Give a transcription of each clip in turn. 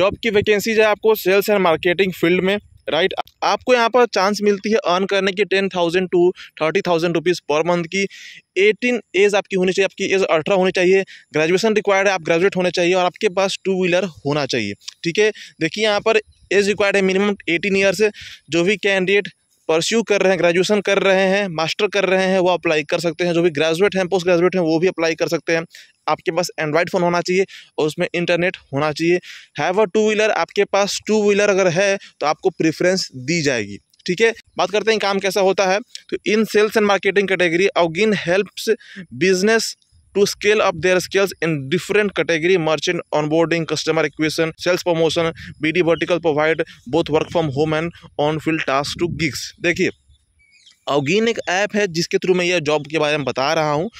Job की vacancies है आपको सेल्स एंड मार्केटिंग फील्ड में राइट right? आपको यहाँ पर चांस मिलती है अर्न करने की ten thousand to thirty thousand rupees per month की एटीन एज आपकी होनी चाहिए आपकी एज अठारह होनी चाहिए ग्रेजुएशन रिक्वायर्ड है आप ग्रेजुएट होने चाहिए और आपके पास टू व्हीलर होना चाहिए ठीक है देखिए यहाँ पर एज रिक्वायर्ड है मिनिमम एटीन ईयर्स जो भी कैंडिडेट परस्यू कर रहे हैं ग्रेजुएशन कर रहे हैं मास्टर कर रहे हैं वो अप्लाई कर सकते हैं जो भी ग्रेजुएट हैं पोस्ट ग्रेजुएट हैं वो भी अप्लाई कर सकते हैं आपके पास एंड्रॉयड फ़ोन होना चाहिए और उसमें इंटरनेट होना चाहिए हैव अ टू व्हीलर आपके पास टू व्हीलर अगर है तो आपको प्रेफरेंस दी जाएगी ठीक है बात करते हैं काम कैसा होता है तो in sales and marketing category again helps business to scale up their skills in different category merchant onboarding customer acquisition sales promotion B D vertical provide both work from home and on field task to gigs देखिए again एक app है जिसके through मैं यह job के बारे में बता रहा हूँ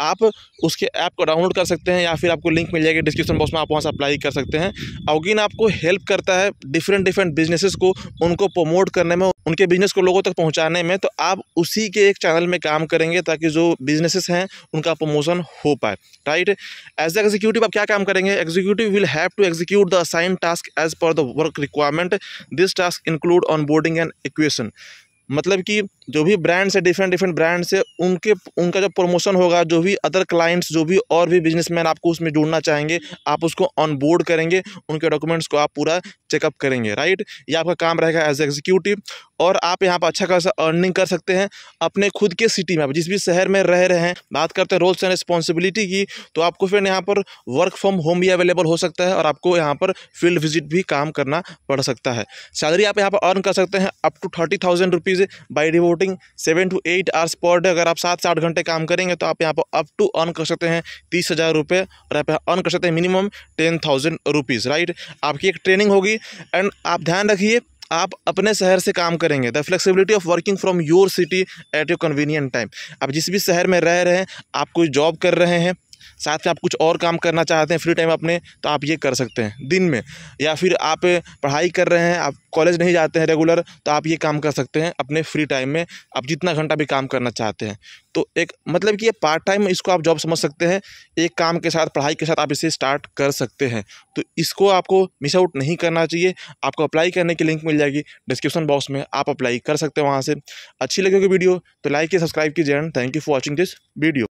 आप उसके ऐप को डाउनलोड कर सकते हैं या फिर आपको लिंक मिल जाएगी डिस्क्रिप्शन बॉक्स में आप वहाँ से अप्लाई कर सकते हैं अवगिन आपको हेल्प करता है डिफरेंट डिफरेंट बिजनेसेस को उनको प्रमोट करने में उनके बिजनेस को लोगों तक पहुँचाने में तो आप उसी के एक चैनल में काम करेंगे ताकि जो बिजनेसेस हैं उनका प्रमोशन हो पाए राइट एज द एग्जीक्यूटिव आप क्या काम करेंगे executive will have to execute the assign task as per the work requirement this task include onboarding and equation मतलब कि जो भी ब्रांड्स है डिफरेंट डिफरेंट ब्रांड्स है उनके उनका जो प्रमोशन होगा जो भी अदर क्लाइंट्स जो भी और भी बिजनेसमैन आपको उसमें जुड़ना चाहेंगे आप उसको ऑन बोर्ड करेंगे उनके डॉक्यूमेंट्स को आप पूरा चेकअप करेंगे राइट ये आपका काम रहेगा एज एग्जीक्यूटिव और आप यहाँ पर अच्छा खासा अर्निंग कर सकते हैं अपने खुद के सिटी में आप जिस भी शहर में रह रहे हैं बात करते हैं रोल्स एंड रिस्पॉन्सिबिलिटी की तो आपको फिर यहाँ पर वर्क फ्रॉम होम भी अवेलेबल हो सकता है और आपको यहाँ पर फील्ड विजिट भी काम करना पड़ सकता है सैलरी आप यहाँ पर अर्न कर सकते हैं up to thirty thousand rupees by devoting seven to eight hours per day अगर आप सात से आठ घंटे काम करेंगे तो आप यहाँ पर अप टू अर्न कर सकते हैं तीस हज़ार रुपये और आप अर्न कर सकते हैं minimum ten thousand rupees right आपकी एक ट्रेनिंग होगी एंड आप ध्यान रखिए आप अपने शहर से काम करेंगे the flexibility of working from your city at your convenient time आप जिस भी शहर में रह रहे हैं आप कोई जॉब कर रहे हैं साथ में आप कुछ और काम करना चाहते हैं फ्री टाइम अपने तो आप ये कर सकते हैं दिन में या फिर आप पढ़ाई कर रहे हैं आप कॉलेज नहीं जाते हैं रेगुलर तो आप ये काम कर सकते हैं अपने फ्री टाइम में आप जितना घंटा भी काम करना चाहते हैं तो एक मतलब कि ये पार्ट टाइम इसको आप जॉब समझ सकते हैं एक काम के साथ पढ़ाई के साथ आप इसे स्टार्ट कर सकते हैं तो इसको आपको मिस आउट नहीं करना चाहिए आपको अप्लाई करने की लिंक मिल जाएगी डिस्क्रिप्शन बॉक्स में आप अप्लाई कर सकते हैं वहाँ से अच्छी लगेगी वीडियो तो लाइक या सब्सक्राइब कीजिए and thank you for watching this video